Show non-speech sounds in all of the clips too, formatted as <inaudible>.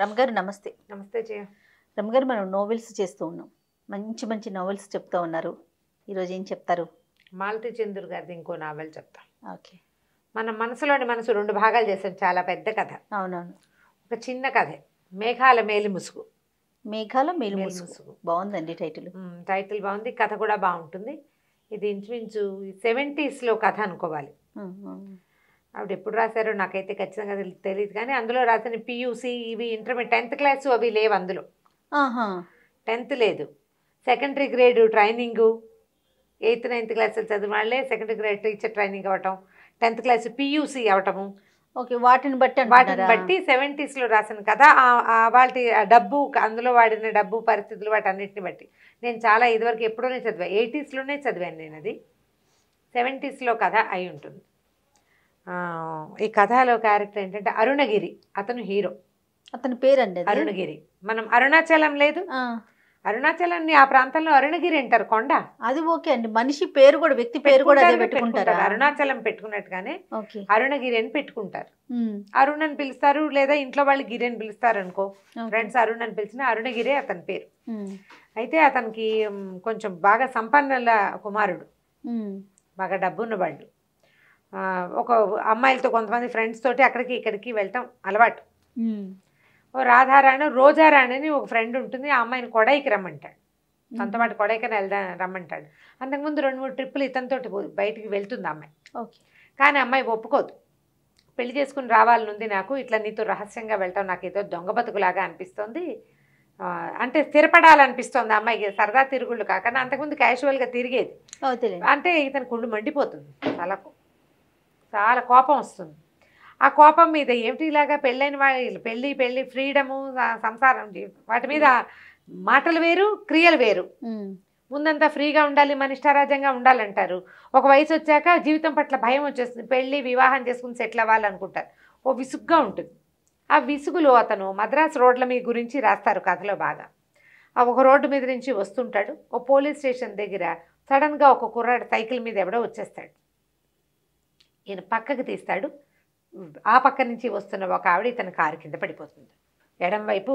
రమగారు నమస్తే నమస్తే జయ రమగారు మనం నోవెల్స్ చేస్తూ ఉన్నాం మంచి మంచి నోవెల్స్ చెప్తూ ఉన్నారు ఈరోజు ఏం చెప్తారు మాలతి చంద్రు గారిది ఇంకో నావెల్ చెప్తాం ఓకే మన మనసులోని మనసు రెండు భాగాలు చేసాం చాలా పెద్ద కథ అవునవును ఒక చిన్న కథే మేఘాల మేలు ముసుగు మేఘాల మేలు ముసుగు బాగుందండి టైటిల్ టైటిల్ బాగుంది కథ కూడా బాగుంటుంది ఇది ఇంచుమించు సెవెంటీస్లో కథ అనుకోవాలి ఆవిడ ఎప్పుడు రాశారో నాకైతే ఖచ్చితంగా తెలియదు కానీ అందులో రాసిన పియూసీ ఇవి ఇంటర్మీడియట్ టెన్త్ క్లాస్ అవి లేవు అందులో టెన్త్ లేదు secondary grade training eighth ninth క్లాసులు చదివిన వాళ్ళే సెకండరీ గ్రేడ్ టీచర్ ట్రైనింగ్ అవ్వటం టెన్త్ క్లాస్ పియూసీ అవటము ఓకే వాటిని బట్టి వాటిని బట్టి సెవెంటీస్లో రాసిన కథ వాటి డబ్బు అందులో వాడిన డబ్బు పరిస్థితులు వాటి అన్నిటిని బట్టి నేను చాలా ఇదివరకు ఎప్పుడోనే చదివా ఎయిటీస్లోనే చదివాను నేను అది సెవెంటీస్లో కథ అయి ఉంటుంది ఈ కథలో క్యారెక్టర్ ఏంటంటే అరుణగిరి అతను హీరో అతని పేరండి అరుణగిరి మనం అరుణాచలం లేదు అరుణాచలం ఆ ప్రాంతంలో అరుణగిరి అంటారు కొండ అది ఓకే అండి మనిషి పేరు కూడా వ్యక్తి పేరు కూడా పెట్టుకుంటారు అరుణాచలం పెట్టుకున్నట్టుగానే అరుణగిరి అని పెట్టుకుంటారు అరుణ్ అని పిలుస్తారు లేదా ఇంట్లో వాళ్ళు గిరి అని పిలుస్తారు అనుకో ఫ్రెండ్స్ అరుణ్ అని పిలిచిన అరుణగిరే అతని పేరు అయితే అతనికి కొంచెం బాగా సంపన్నుల కుమారుడు బాగా డబ్బున్నవాళ్ళు ఒక అమ్మాయిలతో కొంతమంది ఫ్రెండ్స్ తోటి అక్కడికి ఇక్కడికి వెళ్తాం అలవాటు ఓ రాధారాణి రోజారాణి అని ఒక ఫ్రెండ్ ఉంటుంది ఆ అమ్మాయిని కొడైకి రమ్మంటాడు తనతో పాటు కొడైకెనాల్ వెళ్దా రమ్మంటాడు అంతకుముందు రెండు మూడు ట్రిప్పులు ఇతనితో బయటికి వెళ్తుంది అమ్మాయి కానీ అమ్మాయి ఒప్పుకోదు పెళ్లి చేసుకుని రావాలనుంది నాకు ఇట్లా నీతో రహస్యంగా వెళ్తాం నాకు ఏదో దొంగ బతుకులాగా అనిపిస్తుంది అంటే స్థిరపడాలనిపిస్తుంది అమ్మాయికి సరదా తిరుగుళ్ళు కాకుండా అంతకుముందు క్యాజువల్గా తిరిగేది అంటే ఇతని కుళ్ళు మండిపోతుంది తలకు చాలా కోపం వస్తుంది ఆ కోపం మీద ఏమిటి ఇలాగా పెళ్ళైన వాళ్ళు పెళ్ళి పెళ్ళి ఫ్రీడము సంసారం వాటి మీద మాటలు వేరు క్రియలు వేరు ముందంతా ఫ్రీగా ఉండాలి మన ఇష్టారాజ్యంగా ఉండాలంటారు ఒక వయసు వచ్చాక జీవితం పట్ల భయం వచ్చేస్తుంది పెళ్ళి వివాహం చేసుకుని సెటిల్ అవ్వాలనుకుంటారు ఓ విసుగ్గా ఉంటుంది ఆ విసుగులో అతను మద్రాసు రోడ్ల మీ గురించి రాస్తారు కథలో బాగా ఒక రోడ్డు మీద నుంచి వస్తుంటాడు ఓ పోలీస్ స్టేషన్ దగ్గర సడన్గా ఒక కుర్రాడు సైకిల్ మీద ఎవడో వచ్చేస్తాడు ఈయన పక్కకు తీస్తాడు ఆ పక్క నుంచి వస్తున్న ఒక ఆవిడ తన కారు కింద పడిపోతుంది ఎడం వైపు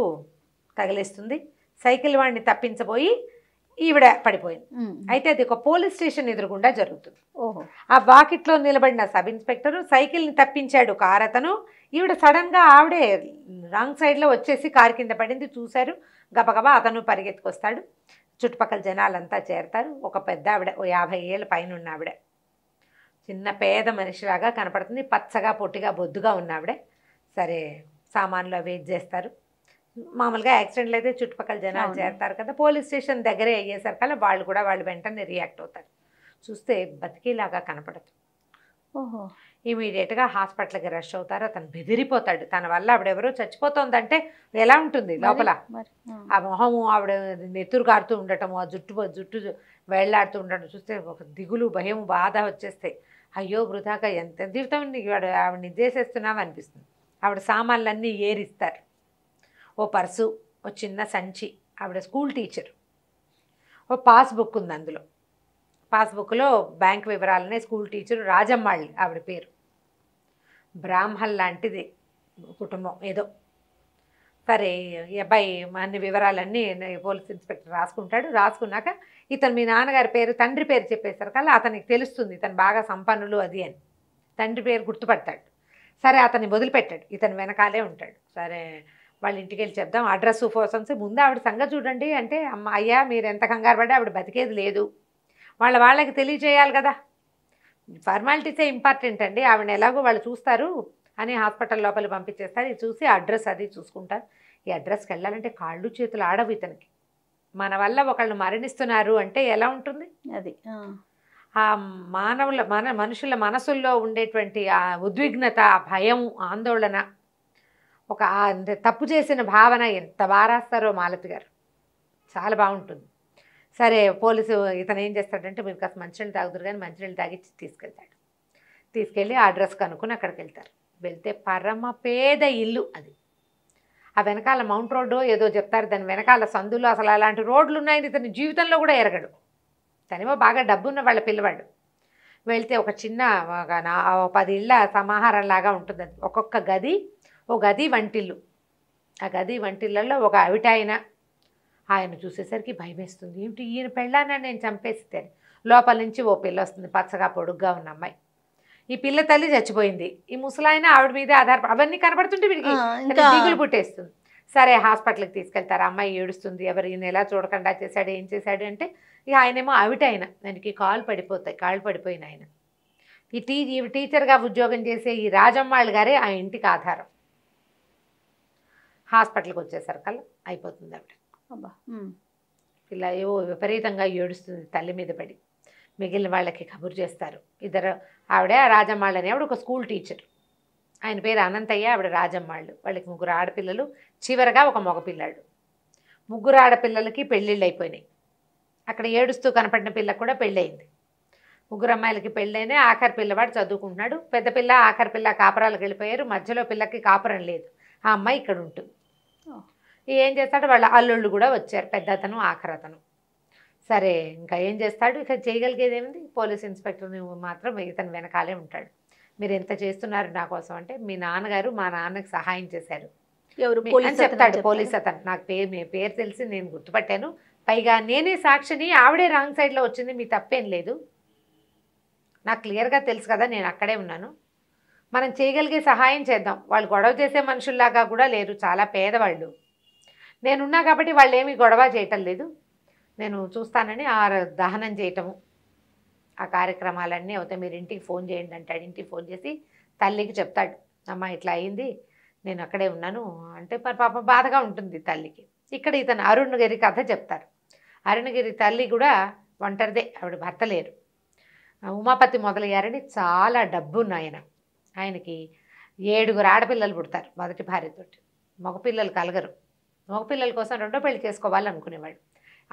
తగిలేస్తుంది సైకిల్ వాడిని తప్పించబోయి ఈవిడ పడిపోయింది అయితే అది ఒక పోలీస్ స్టేషన్ ఎదురుగుండా జరుగుతుంది ఓహో ఆ వాకిట్లో నిలబడిన సబ్ ఇన్స్పెక్టర్ సైకిల్ని తప్పించాడు కార్ అతను ఈవిడ సడన్గా ఆవిడే రాంగ్ సైడ్లో వచ్చేసి కారు కింద పడింది చూశారు గబగబా అతను పరిగెత్తుకొస్తాడు చుట్టుపక్కల జనాలంతా చేరతారు ఒక పెద్ద ఆవిడ ఓ యాభై ఏళ్ళ పైన ఉన్న ఆవిడ చిన్న పేద మనిషిలాగా కనపడుతుంది పచ్చగా పొట్టిగా బొద్దుగా ఉన్నావిడే సరే సామాన్లు అవి చేస్తారు మామూలుగా యాక్సిడెంట్లు అయితే చుట్టుపక్కల జనాలు చేరతారు కదా పోలీస్ స్టేషన్ దగ్గరే అయ్యేసరికల్లా వాళ్ళు కూడా వాళ్ళు వెంటనే రియాక్ట్ అవుతారు చూస్తే బతికేలాగా కనపడదు ఓహో ఇమీడియట్గా హాస్పిటల్కి రష్ అవుతారు అతను బెదిరిపోతాడు తన వల్ల ఆవిడెవరో చచ్చిపోతుందంటే ఎలా ఉంటుంది లోపల ఆ మొహము ఆవిడ నెత్తురు కారుతూ ఉండటము ఆ జుట్టు జుట్టు వెళ్లాడుతూ ఉండటం చూస్తే ఒక దిగులు భయం బాధ వచ్చేస్తాయి అయ్యో వృధాగా ఎంత జీవితం వాడు ఆవిడ నిర్దేశిస్తున్నావు అనిపిస్తుంది ఆవిడ సామాన్లన్నీ ఏరిస్తారు ఓ పర్సు ఓ చిన్న సంచి ఆవిడ స్కూల్ టీచర్ ఓ పాస్బుక్ ఉంది అందులో పాస్బుక్లో బ్యాంక్ వివరాలనే స్కూల్ టీచరు రాజమ్మాళ్ళి ఆవిడ పేరు బ్రాహ్మణ్ లాంటిది కుటుంబం ఏదో సరే ఈ అబ్బాయి అన్ని వివరాలన్నీ పోలీస్ ఇన్స్పెక్టర్ రాసుకుంటాడు రాసుకున్నాక ఇతను మీ నాన్నగారి పేరు తండ్రి పేరు కదా అతనికి తెలుస్తుంది ఇతను బాగా సంపన్నులు అది అని తండ్రి పేరు గుర్తుపడతాడు సరే అతన్ని వదిలిపెట్టాడు ఇతను వెనకాలే ఉంటాడు సరే వాళ్ళ ఇంటికి వెళ్ళి చెప్దాం అడ్రస్ ఫోసన్స్ ముందు ఆవిడ సంగతి చూడండి అంటే అమ్మ అయ్యా మీరు ఎంత కంగారు పడ్డా ఆవిడ బతికేది లేదు వాళ్ళ వాళ్ళకి తెలియజేయాలి కదా ఫార్మాలిటీసే ఇంపార్టెంట్ అండి ఆవిడ ఎలాగో వాళ్ళు చూస్తారు అని హాస్పిటల్ లోపల పంపించేస్తారు ఇది చూసి అడ్రస్ అది చూసుకుంటారు ఈ అడ్రస్కి వెళ్ళాలంటే కాళ్ళు చేతులు ఆడవు ఇతనికి మన వల్ల ఒకళ్ళు మరణిస్తున్నారు అంటే ఎలా ఉంటుంది అది ఆ మానవుల మన మనుషుల మనసుల్లో ఉండేటువంటి ఆ ఉద్విగ్నత భయం ఆందోళన ఒక తప్పు చేసిన భావన ఎంత బారాస్తారో మాలతి గారు చాలా బాగుంటుంది సరే పోలీసు ఇతను ఏం చేస్తాడంటే మీరు కాస్త మంచినీళ్ళు తాగుతారు కానీ మంచినీళ్ళు తాగిచ్చి తీసుకెళ్తాడు తీసుకెళ్ళి ఆ అడ్రస్ కనుక్కుని అక్కడికి వెళ్తారు వెళ్తే పరమ పేద ఇల్లు అది ఆ వెనకాల మౌంట్ రోడ్డు ఏదో చెప్తారు దాని వెనకాల సందులు అసలు అలాంటి రోడ్లు ఉన్నాయని ఇతని జీవితంలో కూడా ఎరగడు తనేమో బాగా డబ్బున్న వాళ్ళ పిల్లవాడు వెళ్తే ఒక చిన్న ఒక పది ఇళ్ళ సమాహారం లాగా ఉంటుంది అది ఒక్కొక్క గది ఓ గది వంటిల్లు ఆ గది వంటిళ్ళల్లో ఒక అవిటాయన ఆయన చూసేసరికి భయమేస్తుంది ఏమిటి ఈయన పెళ్ళాన నేను చంపేస్తాను లోపల నుంచి ఓ పిల్ల వస్తుంది పచ్చగా పొడుగ్గా ఉన్న అమ్మాయి ఈ పిల్ల తల్లి చచ్చిపోయింది ఈ ముసలాయన ఆవిడ మీద ఆధార అవన్నీ కనబడుతుంటే వీడికి దిగులు పుట్టేస్తుంది సరే హాస్పిటల్కి తీసుకెళ్తారు అమ్మాయి ఏడుస్తుంది ఎవరు ఈయన ఎలా చూడకుండా చేశాడు ఏం చేశాడు అంటే ఇక ఆయనేమో ఆవిట దానికి కాలు పడిపోతాయి కాళ్ళు పడిపోయిన ఆయన ఈ టీ టీచర్గా ఉద్యోగం చేసే ఈ రాజమ్మాళ్ళు గారే ఆ ఇంటికి ఆధారం హాస్పిటల్కి వచ్చేసరికల్లా అయిపోతుంది ఆవిడ పిల్ల ఏవో విపరీతంగా ఏడుస్తుంది తల్లి మీద పడి మిగిలిన వాళ్ళకి కబురు చేస్తారు ఇద్దరు ఆవిడ రాజమ్మాళ్ళు అని ఆవిడ ఒక స్కూల్ టీచర్ ఆయన పేరు అనంతయ్య ఆవిడ రాజమ్మాళ్ళు వాళ్ళకి ముగ్గురు ఆడపిల్లలు చివరగా ఒక మగపిల్లాడు ముగ్గురు ఆడపిల్లలకి పెళ్ళిళ్ళు అయిపోయినాయి అక్కడ ఏడుస్తూ కనపడిన పిల్ల కూడా పెళ్ళయింది ముగ్గురు అమ్మాయిలకి పెళ్ళైనా ఆఖరి పిల్లవాడు చదువుకుంటున్నాడు పెద్ద పిల్ల ఆఖరి పిల్ల కాపురాలకు వెళ్ళిపోయారు మధ్యలో పిల్లకి కాపురం లేదు ఆ అమ్మాయి ఇక్కడ ఉంటుంది ఏం చేస్తాడు వాళ్ళ అల్లుళ్ళు కూడా వచ్చారు పెద్ద అతను అతను సరే ఇంకా ఏం చేస్తాడు ఇక చేయగలిగేది పోలీస్ ఇన్స్పెక్టర్ మాత్రం ఇతను వెనకాలే ఉంటాడు మీరు ఎంత చేస్తున్నారు నా కోసం అంటే మీ నాన్నగారు మా నాన్నకు సహాయం చేశారు ఎవరు అని చెప్తాడు పోలీస్ అతను నాకు పేరు మీ పేరు తెలిసి నేను గుర్తుపట్టాను పైగా నేనే సాక్షిని ఆవిడే రాంగ్ సైడ్లో వచ్చింది మీ తప్పేం లేదు నాకు క్లియర్గా తెలుసు కదా నేను అక్కడే ఉన్నాను మనం చేయగలిగే సహాయం చేద్దాం వాళ్ళు గొడవ చేసే మనుషుల్లాగా కూడా లేరు చాలా పేదవాళ్ళు నేనున్నా కాబట్టి వాళ్ళు ఏమీ గొడవ చేయటం లేదు నేను చూస్తానని ఆ దహనం చేయటము ఆ కార్యక్రమాలన్నీ అవుతాయి మీరు ఇంటికి ఫోన్ చేయండి అంటాడు ఇంటికి ఫోన్ చేసి తల్లికి చెప్తాడు అమ్మ ఇట్లా అయింది నేను అక్కడే ఉన్నాను అంటే మరి పాప బాధగా ఉంటుంది తల్లికి ఇక్కడ ఇతను అరుణగిరి కథ చెప్తారు అరుణగిరి తల్లి కూడా ఒంటరిదే ఆవిడ భర్త లేరు ఉమాపతి మొదలయ్యారని చాలా డబ్బు ఆయన ఆయనకి ఏడుగురు ఆడపిల్లలు పుడతారు మొదటి భార్యతోటి మగపిల్లలు కలగరు మగపిల్లల కోసం రెండో పెళ్లి చేసుకోవాలనుకునేవాడు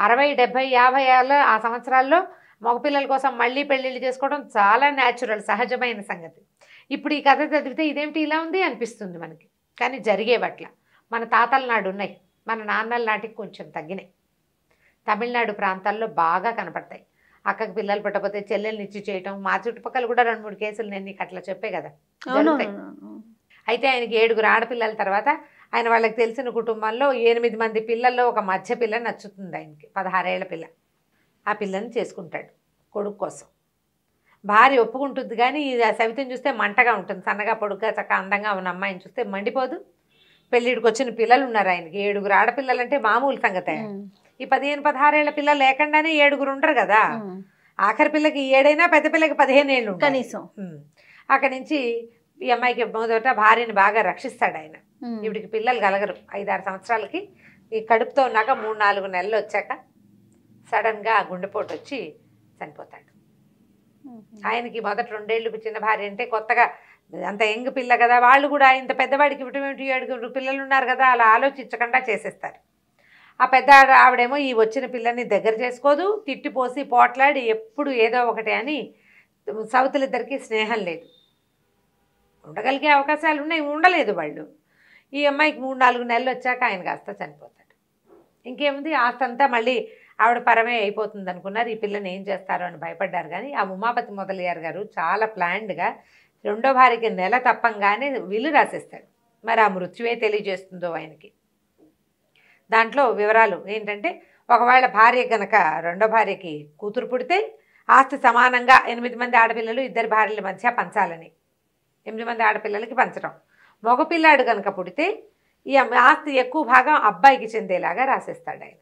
అరవై డెబ్బై యాభై ఏళ్ళ ఆ సంవత్సరాల్లో మగపిల్లల కోసం మళ్ళీ పెళ్ళిళ్ళు చేసుకోవడం చాలా న్యాచురల్ సహజమైన సంగతి ఇప్పుడు ఈ కథ చదివితే ఇదేమిటి ఇలా ఉంది అనిపిస్తుంది మనకి కానీ జరిగేవట్ల మన తాతల నాడు ఉన్నాయి మన నాన్నల నాటికి కొంచెం తగ్గినాయి తమిళనాడు ప్రాంతాల్లో బాగా కనపడతాయి అక్కకు పిల్లలు పుట్టకపోతే చెల్లెల్ని ఇచ్చి చేయటం మా చుట్టుపక్కల కూడా రెండు మూడు కేసులు నేను నీకు అట్లా చెప్పే కదా అయితే ఆయనకి ఏడుగురు ఆడపిల్లల తర్వాత ఆయన వాళ్ళకి తెలిసిన కుటుంబంలో ఎనిమిది మంది పిల్లల్లో ఒక మధ్య పిల్ల నచ్చుతుంది ఆయనకి పదహారేళ్ల పిల్ల ఆ పిల్లని చేసుకుంటాడు కొడుకు కోసం భార్య ఒప్పుకుంటుంది కానీ ఆ సవితని చూస్తే మంటగా ఉంటుంది సన్నగా పొడుగ్గా చక్కగా అందంగా ఉన్న అమ్మాయిని చూస్తే మండిపోదు పెళ్ళిడికి వచ్చిన పిల్లలు ఉన్నారు ఆయనకి ఏడుగురు ఆడపిల్లలు అంటే మామూలు సంగతే ఈ పదిహేను పదహారేళ్ల పిల్లలు లేకుండానే ఏడుగురు ఉంటారు కదా ఆఖరి పిల్లకి ఏడైనా పెద్ద పిల్లకి పదిహేను ఏళ్ళు కనీసం అక్కడి నుంచి ఈ అమ్మాయికి మొదట భార్యని బాగా రక్షిస్తాడు ఆయన ఇవిడికి పిల్లలు కలగరు ఐదారు సంవత్సరాలకి ఈ కడుపుతో ఉన్నాక మూడు నాలుగు నెలలు వచ్చాక సడన్గా గుండెపోటు వచ్చి చనిపోతాడు ఆయనకి మొదటి రెండేళ్ళు చిన్న భార్య అంటే కొత్తగా అంత యంగ్ పిల్ల కదా వాళ్ళు కూడా ఇంత పెద్దవాడికి ఇటువంటి అడుగు పిల్లలు ఉన్నారు కదా అలా ఆలోచించకుండా చేసేస్తారు ఆ పెద్ద ఆవిడేమో ఈ వచ్చిన పిల్లని దగ్గర చేసుకోదు తిట్టిపోసి పోట్లాడి ఎప్పుడు ఏదో ఒకటి అని సౌతులిద్దరికీ స్నేహం లేదు ఉండగలిగే అవకాశాలు ఉన్నాయి ఉండలేదు వాళ్ళు ఈ అమ్మాయికి మూడు నాలుగు నెలలు వచ్చాక ఆయన కాస్త చనిపోతాడు ఇంకేముంది ఆస్తంతా మళ్ళీ ఆవిడ పరమే అయిపోతుంది అనుకున్నారు ఈ పిల్లని ఏం చేస్తారో అని భయపడ్డారు కానీ ఆ ఉమాపతి మొదలయ్యారు గారు చాలా ప్లాండ్గా రెండో భార్యకి నెల తప్పంగానే విల్లు రాసేస్తాడు మరి ఆ మృత్యువే తెలియజేస్తుందో ఆయనకి దాంట్లో వివరాలు ఏంటంటే ఒకవేళ భార్య కనుక రెండో భార్యకి కూతురు పుడితే ఆస్తి సమానంగా ఎనిమిది మంది ఆడపిల్లలు ఇద్దరు భార్యల మధ్య పంచాలని ఎనిమిది మంది ఆడపిల్లలకి పంచడం మగపిల్లాడు కనుక పుడితే ఈ ఆస్తి ఎక్కువ భాగం అబ్బాయికి చెందేలాగా రాసేస్తాడు ఆయన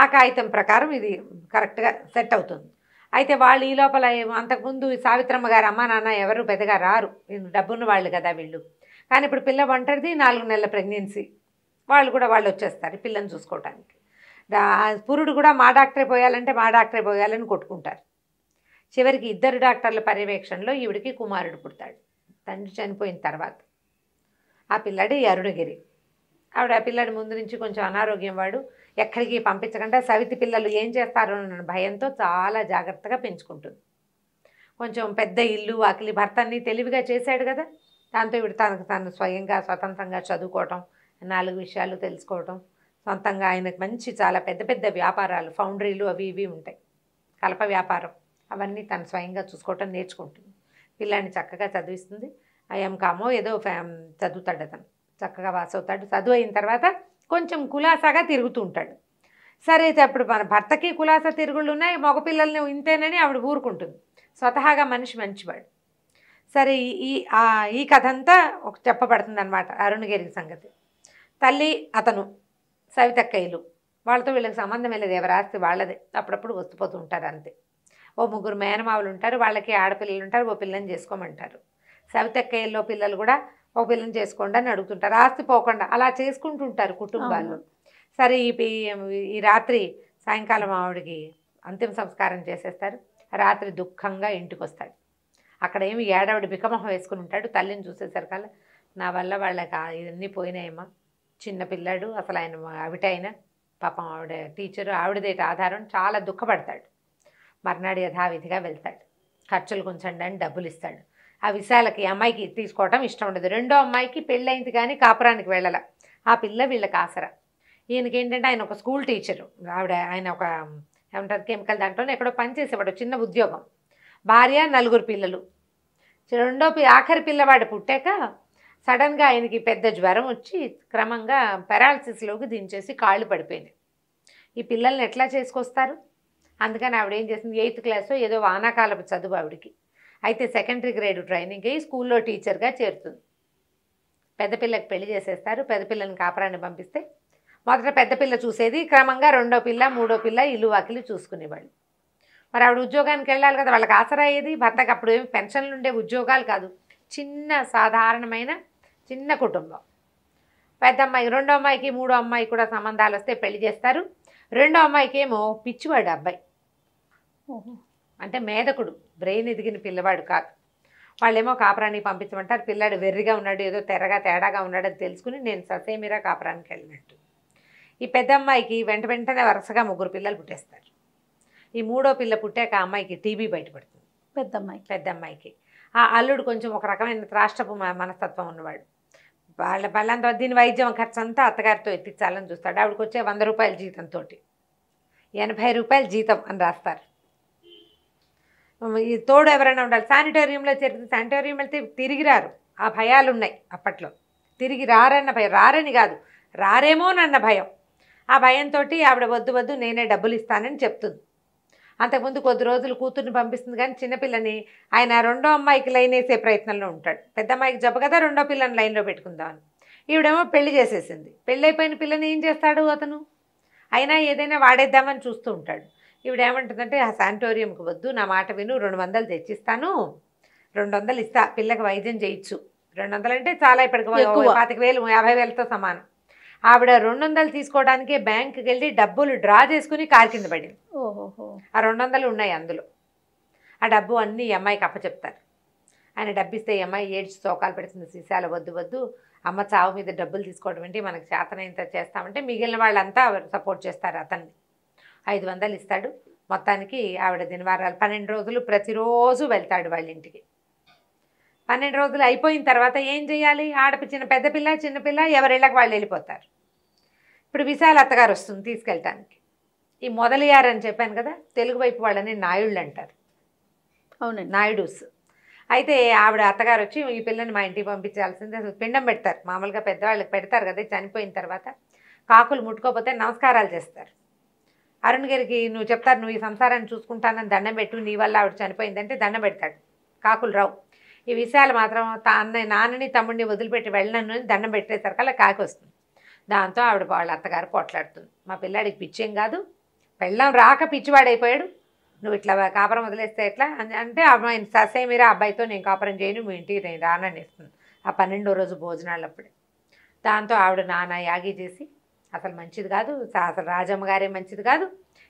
ఆ కాగితం ప్రకారం ఇది కరెక్ట్గా సెట్ అవుతుంది అయితే వాళ్ళు ఈ లోపల అంతకుముందు సావిత్రమ్మ గారు అమ్మ నాన్న ఎవరు పెద్దగా రారు డబ్బున్న వాళ్ళు కదా వీళ్ళు కానీ ఇప్పుడు పిల్ల ఒంటరిది నాలుగు నెలల ప్రెగ్నెన్సీ వాళ్ళు కూడా వాళ్ళు వచ్చేస్తారు పిల్లని చూసుకోవటానికి పురుడు కూడా మా డాక్టరే పోయాలంటే మా డాక్టరే పోయాలని కొట్టుకుంటారు చివరికి ఇద్దరు డాక్టర్ల పర్యవేక్షణలో ఈవిడికి కుమారుడు పుడతాడు తండ్రి చనిపోయిన తర్వాత ఆ పిల్లాడే అరుణగిరి ఆవిడ ఆ పిల్లాడి ముందు నుంచి కొంచెం అనారోగ్యం వాడు ఎక్కడికి పంపించకుండా సవితి పిల్లలు ఏం చేస్తారు అన్న భయంతో చాలా జాగ్రత్తగా పెంచుకుంటుంది కొంచెం పెద్ద ఇల్లు వాకిలి భర్త తెలివిగా చేశాడు కదా దాంతో ఇవిడు తనకు తను స్వయంగా స్వతంత్రంగా చదువుకోవటం నాలుగు విషయాలు తెలుసుకోవటం సొంతంగా ఆయనకు మంచి చాలా పెద్ద పెద్ద వ్యాపారాలు ఫౌండరీలు అవి ఇవి ఉంటాయి కలప వ్యాపారం అవన్నీ తను స్వయంగా చూసుకోవటం నేర్చుకుంటుంది పిల్లాన్ని చక్కగా చదివిస్తుంది కామో ఏదో చదువుతాడు అతను చక్కగా వాస్ అవుతాడు చదువు అయిన తర్వాత కొంచెం కులాసాగా తిరుగుతూ ఉంటాడు సరే అయితే అప్పుడు మన భర్తకి కులాసా తిరుగుళ్ళు ఉన్నాయి మగపిల్లల్ని ఇంతేనని ఆవిడ ఊరుకుంటుంది స్వతహాగా మనిషి మంచివాడు సరే ఈ ఈ కథ అంతా ఒక చెప్పబడుతుంది అనమాట అరుణగిరి సంగతి తల్లి అతను సవితక్కయ్యలు వాళ్ళతో వీళ్ళకి సంబంధం లేదు ఎవరు వాళ్ళదే అప్పుడప్పుడు వస్తుపోతూ ఉంటారు అంతే ఓ ముగ్గురు మేనమావులు ఉంటారు వాళ్ళకి ఆడపిల్లలు ఉంటారు ఓ పిల్లని చేసుకోమంటారు సవితక్కయ్యలో పిల్లలు కూడా ఓ పిల్లని చేసుకోండి అని అడుగుతుంటారు ఆస్తి పోకుండా అలా చేసుకుంటుంటారు కుటుంబాలు సరే ఈ ఈ రాత్రి సాయంకాలం ఆవిడికి అంతిమ సంస్కారం చేసేస్తారు రాత్రి దుఃఖంగా ఇంటికి వస్తాడు అక్కడ ఏమి ఏడావిడ బికమహం వేసుకుని ఉంటాడు తల్లిని చూసేసరికల్లా నా వల్ల వాళ్ళకి ఇవన్నీ పోయినాయమ్మా చిన్న పిల్లాడు అసలు ఆయన అవిటైన పాపం ఆవిడ టీచరు ఆవిడదేటి ఆధారం చాలా దుఃఖపడతాడు మర్నాడు యథావిధిగా వెళ్తాడు ఖర్చులు కొంచండి అని డబ్బులు ఇస్తాడు ఆ విశాలకి అమ్మాయికి తీసుకోవటం ఇష్టం ఉండదు రెండో అమ్మాయికి పెళ్ళైంది కానీ కాపురానికి వెళ్ళాల ఆ పిల్ల వీళ్ళకి ఆసరా ఏంటంటే ఆయన ఒక స్కూల్ టీచరు ఆవిడ ఆయన ఒక ఏమంటారు కెమికల్ దాంట్లోనే ఎక్కడో పనిచేసేవాడు చిన్న ఉద్యోగం భార్య నలుగురు పిల్లలు రెండో ఆఖరి పిల్లవాడు పుట్టాక సడన్గా ఆయనకి పెద్ద జ్వరం వచ్చి క్రమంగా పెరాలసిస్లోకి దించేసి కాళ్ళు పడిపోయినాయి ఈ పిల్లల్ని ఎట్లా చేసుకొస్తారు అందుకని ఆవిడ ఏం చేసింది ఎయిత్ క్లాస్ ఏదో వానాకాలపు చదువు ఆవిడకి అయితే సెకండరీ గ్రేడ్ ట్రైనింగ్ అయ్యి స్కూల్లో టీచర్గా చేరుతుంది పెద్దపిల్లకి పెళ్లి చేసేస్తారు పెద్దపిల్లని కాపురాన్ని పంపిస్తే మొదట పెద్దపిల్ల చూసేది క్రమంగా రెండో పిల్ల మూడో పిల్ల ఇల్లు వాకిలు చూసుకునేవాళ్ళు మరి ఆవిడ ఉద్యోగానికి వెళ్ళాలి కదా వాళ్ళకి ఆసరా అయ్యేది భర్తకు అప్పుడు ఏమి పెన్షన్లు ఉండే ఉద్యోగాలు కాదు చిన్న సాధారణమైన చిన్న కుటుంబం పెద్ద అమ్మాయికి రెండో అమ్మాయికి మూడో అమ్మాయి కూడా సంబంధాలు వస్తే పెళ్లి చేస్తారు రెండో అమ్మాయికి ఏమో పిచ్చివాడు అబ్బాయి అంటే మేధకుడు బ్రెయిన్ ఎదిగిన పిల్లవాడు కాదు వాళ్ళేమో కాపురానికి పంపించమంటారు పిల్లాడు వెర్రిగా ఉన్నాడు ఏదో తెరగా తేడాగా ఉన్నాడని తెలుసుకుని నేను ససేమిరా కాపురానికి వెళ్ళినట్టు ఈ పెద్ద అమ్మాయికి వెంట వెంటనే వరుసగా ముగ్గురు పిల్లలు పుట్టేస్తారు ఈ మూడో పిల్ల పుట్టాక అమ్మాయికి టీబీ బయటపడుతుంది పెద్ద అమ్మాయి పెద్ద అమ్మాయికి ఆ అల్లుడు కొంచెం ఒక రకమైన రాష్ట్రపు మనస్తత్వం ఉన్నవాడు వాళ్ళ బలంతో దీని వైద్యం ఖర్చు అంతా అత్తగారితో ఎత్తించాలని చూస్తాడు ఆవిడకి వచ్చే వంద రూపాయల జీతంతో ఎనభై రూపాయల జీతం అని రాస్తారు ఈ తోడు ఎవరైనా ఉండాలి శానిటోరియంలో చేరితే శానిటోరియం వెళ్తే తిరిగి రారు ఆ భయాలు ఉన్నాయి అప్పట్లో తిరిగి రారన్న భయం రారని కాదు రారేమో అన్న భయం ఆ భయంతో ఆవిడ వద్దు వద్దు నేనే డబ్బులు ఇస్తానని చెప్తుంది అంతకుముందు కొద్ది రోజులు కూతుర్ని పంపిస్తుంది కానీ చిన్నపిల్లని ఆయన రెండో అమ్మాయికి లైన్ వేసే ప్రయత్నంలో ఉంటాడు పెద్ద అమ్మాయికి జబ్బు కదా రెండో పిల్లని లైన్లో పెట్టుకుందామని ఈవిడేమో పెళ్లి చేసేసింది పెళ్ళైపోయిన పిల్లని ఏం చేస్తాడు అతను అయినా ఏదైనా వాడేద్దామని చూస్తూ ఉంటాడు ఈవిడ ఏమంటుందంటే ఆ శానిటోరియంకి వద్దు నా మాట విను రెండు వందలు తెచ్చిస్తాను రెండు వందలు ఇస్తా పిల్లకి వైద్యం చేయొచ్చు రెండు వందలు అంటే చాలా ఇప్పటికి పాతిక వేలు యాభై వేలతో సమానం ఆవిడ రెండు వందలు తీసుకోవడానికే బ్యాంకుకి వెళ్ళి డబ్బులు డ్రా చేసుకుని కారు కింద పడింది ఆ రెండు వందలు ఉన్నాయి అందులో ఆ డబ్బు అన్నీ అమ్మాయికి అప్పచెప్తారు ఆయన డబ్బిస్తే అమ్మాయి ఏడ్చి చోకాలు పెడుతుంది సీసాల వద్దు వద్దు అమ్మ చావు మీద డబ్బులు తీసుకోవడం ఏంటి మనకు చేతనైంత చేస్తామంటే మిగిలిన వాళ్ళంతా సపోర్ట్ చేస్తారు అతన్ని ఐదు వందలు ఇస్తాడు మొత్తానికి ఆవిడ దినవారాలు పన్నెండు రోజులు ప్రతిరోజు వెళ్తాడు వాళ్ళ ఇంటికి పన్నెండు రోజులు అయిపోయిన తర్వాత ఏం చేయాలి ఆడపిచ్చిన పెద్దపిల్ల చిన్నపిల్ల ఎవరిళ్ళకి వాళ్ళు వెళ్ళిపోతారు ఇప్పుడు విశాల్ అత్తగారు వస్తుంది తీసుకెళ్ళటానికి ఈ మొదలయ్యారని చెప్పాను కదా తెలుగు వైపు వాళ్ళని నాయుళ్ళు అంటారు అవును నాయుడుస్ అయితే ఆవిడ అత్తగారు వచ్చి ఈ పిల్లని మా ఇంటికి పంపించాల్సింది అసలు పిండం పెడతారు మామూలుగా పెద్దవాళ్ళకి పెడతారు కదా చనిపోయిన తర్వాత కాకులు ముట్టుకోపోతే నమస్కారాలు చేస్తారు అరుణ్ గారికి నువ్వు చెప్తారు నువ్వు ఈ సంసారాన్ని చూసుకుంటానని దండం పెట్టు నీ వల్ల ఆవిడ చనిపోయిందంటే దండం పెడతాడు కాకులు రావు ఈ విషయాలు మాత్రం తా అన్న నాన్నని తమ్ముడిని వదిలిపెట్టి వెళ్ళను దండం కల్లా కాకి వస్తుంది దాంతో ఆవిడ వాళ్ళ అత్తగారు పోట్లాడుతుంది మా పిల్లాడికి పిచ్చేం కాదు పెళ్ళం రాక పిచ్చివాడైపోయాడు నువ్వు ఇట్లా కాపురం వదిలేస్తే ఎట్లా అంటే అమ్మాయి ససే మీరా అబ్బాయితో నేను కాపురం చేయను మీ ఇంటికి నేను రానని ఇస్తుంది ఆ పన్నెండో రోజు భోజనాలు దాంతో ఆవిడ నాన్న యాగి చేసి అసలు మంచిది కాదు అసలు రాజమ్మ గారే మంచిది కాదు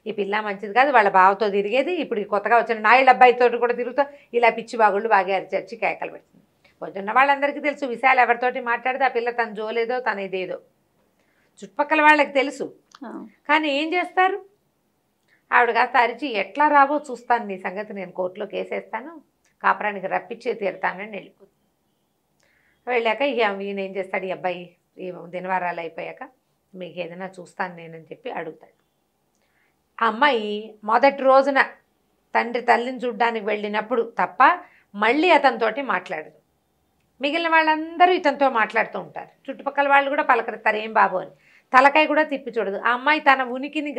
ఈ పిల్ల మంచిది కాదు వాళ్ళ బావతో తిరిగేది ఇప్పుడు కొత్తగా వచ్చిన నాయుళ్ళ అబ్బాయితో కూడా తిరుగుతూ ఇలా పిచ్చి బాగుళ్ళు బాగా అరిచర్చి కేకలు పెట్టింది పొద్దున్న వాళ్ళందరికీ తెలుసు విశాల్ ఎవరితోటి మాట్లాడితే ఆ పిల్ల తను జోలేదో తన ఇదేదో చుట్టుపక్కల వాళ్ళకి తెలుసు కానీ ఏం చేస్తారు ఆవిడ కాస్త అరిచి ఎట్లా రావో చూస్తాను నీ సంగతి నేను కోర్టులో కేసేస్తాను కాపురానికి రప్పించే తీరుతానని వెళ్ళిపోతుంది వెళ్ళాక ఈయన ఏం చేస్తాడు ఈ అబ్బాయి ఈ దినవారాలు అయిపోయాక మీకు ఏదైనా చూస్తాను నేనని చెప్పి అడుగుతాడు ఆ అమ్మాయి మొదటి రోజున తండ్రి తల్లిని చూడ్డానికి వెళ్ళినప్పుడు తప్ప మళ్ళీ అతనితోటి మాట్లాడదు మిగిలిన వాళ్ళందరూ ఇతనితో మాట్లాడుతూ ఉంటారు చుట్టుపక్కల వాళ్ళు కూడా పలకరిస్తారు ఏం బాబు అని తలకాయ కూడా తిప్పి చూడదు ఆ అమ్మాయి తన ఉనికిని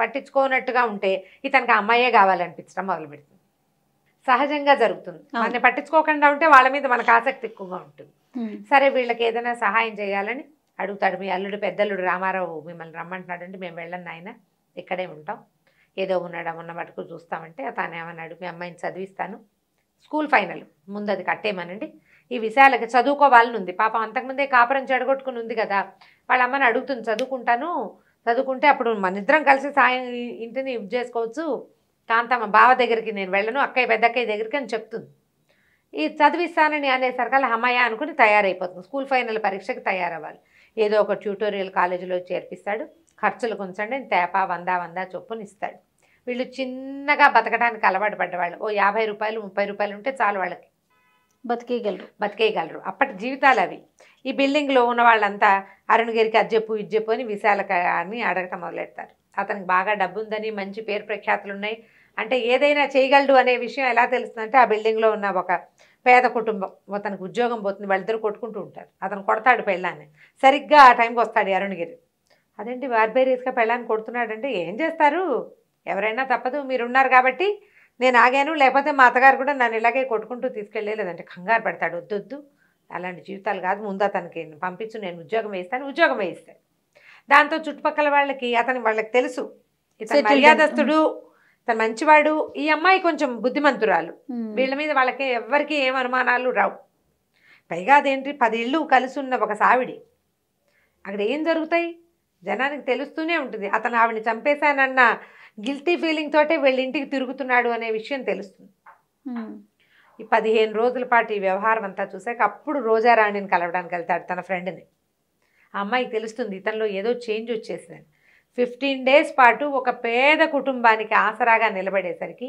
పట్టించుకోనట్టుగా ఉంటే ఇతనికి ఆ అమ్మాయే కావాలనిపించడం మొదలు పెడుతుంది సహజంగా జరుగుతుంది మనల్ని పట్టించుకోకుండా ఉంటే వాళ్ళ మీద మనకు ఆసక్తి ఎక్కువగా ఉంటుంది సరే వీళ్ళకి ఏదైనా సహాయం చేయాలని అడుగుతాడు మీ అల్లుడు పెద్దల్లుడు రామారావు మిమ్మల్ని రమ్మంటున్నాడు అంటే మేము వెళ్ళను ఆయన ఇక్కడే ఉంటాం ఏదో ఉన్నాడా ఉన్న మటుకు చూస్తామంటే తాను ఏమన్నాడు మీ అమ్మాయిని చదివిస్తాను స్కూల్ ఫైనల్ ముందు అది కట్టేయమనండి ఈ విశాలకి చదువుకోవాలని ఉంది పాపం అంతకుముందే కాపురం చెడగొట్టుకుని ఉంది కదా వాళ్ళ అమ్మని అడుగుతుంది చదువుకుంటాను చదువుకుంటే అప్పుడు మన ఇద్దరం కలిసి సాయం ఇంటిని ఇది చేసుకోవచ్చు కాంతమ్మ బావ దగ్గరికి నేను వెళ్ళను అక్కయ్య అక్కయ్య దగ్గరికి అని చెప్తుంది ఈ చదివిస్తానని అనేసరికల్లా అమ్మాయ అనుకుని తయారైపోతుంది స్కూల్ ఫైనల్ పరీక్షకి తయారవ్వాలి ఏదో ఒక ట్యూటోరియల్ కాలేజీలో చేర్పిస్తాడు ఖర్చులు కొంచండి తేపా వంద వంద చొప్పున ఇస్తాడు వీళ్ళు చిన్నగా బతకడానికి అలవాటు పడ్డవాళ్ళు ఓ యాభై రూపాయలు ముప్పై రూపాయలు ఉంటే చాలు వాళ్ళకి బతికేయగలరు బతికేయగలరు అప్పటి జీవితాలు అవి ఈ బిల్డింగ్లో ఉన్న వాళ్ళంతా అరుణగిరికి అది చెప్పు ఇది చెప్పు అని విశాలకాన్ని అడగటం మొదలెడతారు అతనికి బాగా డబ్బు ఉందని మంచి పేరు ప్రఖ్యాతులు ఉన్నాయి అంటే ఏదైనా చేయగలడు అనే విషయం ఎలా తెలుస్తుందంటే ఆ బిల్డింగ్లో ఉన్న ఒక పేద కుటుంబం అతనికి ఉద్యోగం పోతుంది వాళ్ళిద్దరు కొట్టుకుంటూ ఉంటారు అతను కొడతాడు పెళ్ళాన్ని సరిగ్గా ఆ టైంకి వస్తాడు అరుణగిరి అదేంటి వార్బేరీస్గా పెళ్ళాన్ని కొడుతున్నాడంటే ఏం చేస్తారు ఎవరైనా తప్పదు మీరున్నారు కాబట్టి నేను ఆగాను లేకపోతే మా అత్తగారు కూడా నన్ను ఇలాగే కొట్టుకుంటూ తీసుకెళ్ళలేదంటే కంగారు పెడతాడు వద్దొద్దు అలాంటి జీవితాలు కాదు ముందు అతనికి పంపించు నేను ఉద్యోగం వేయిస్తాను ఉద్యోగం వేయిస్తాను దాంతో చుట్టుపక్కల వాళ్ళకి అతని వాళ్ళకి తెలుసు ఇతను మర్యాదస్తుడు తను మంచివాడు ఈ అమ్మాయి కొంచెం బుద్ధిమంతురాలు వీళ్ళ మీద వాళ్ళకి ఎవరికి ఏం అనుమానాలు రావు పైగా అదేంటి పది ఇళ్ళు కలిసి ఉన్న ఒక సావిడి అక్కడ ఏం జరుగుతాయి జనానికి తెలుస్తూనే ఉంటుంది అతను ఆవిడని చంపేశానన్న గిల్టీ ఫీలింగ్ తోటే వీళ్ళ ఇంటికి తిరుగుతున్నాడు అనే విషయం తెలుస్తుంది ఈ పదిహేను రోజుల పాటు ఈ వ్యవహారం అంతా చూసాక అప్పుడు రోజారాణిని కలవడానికి వెళ్తాడు తన ఫ్రెండ్ని ఆ అమ్మాయికి తెలుస్తుంది ఇతనిలో ఏదో చేంజ్ వచ్చేసిందని ఫిఫ్టీన్ డేస్ పాటు ఒక పేద కుటుంబానికి ఆసరాగా నిలబడేసరికి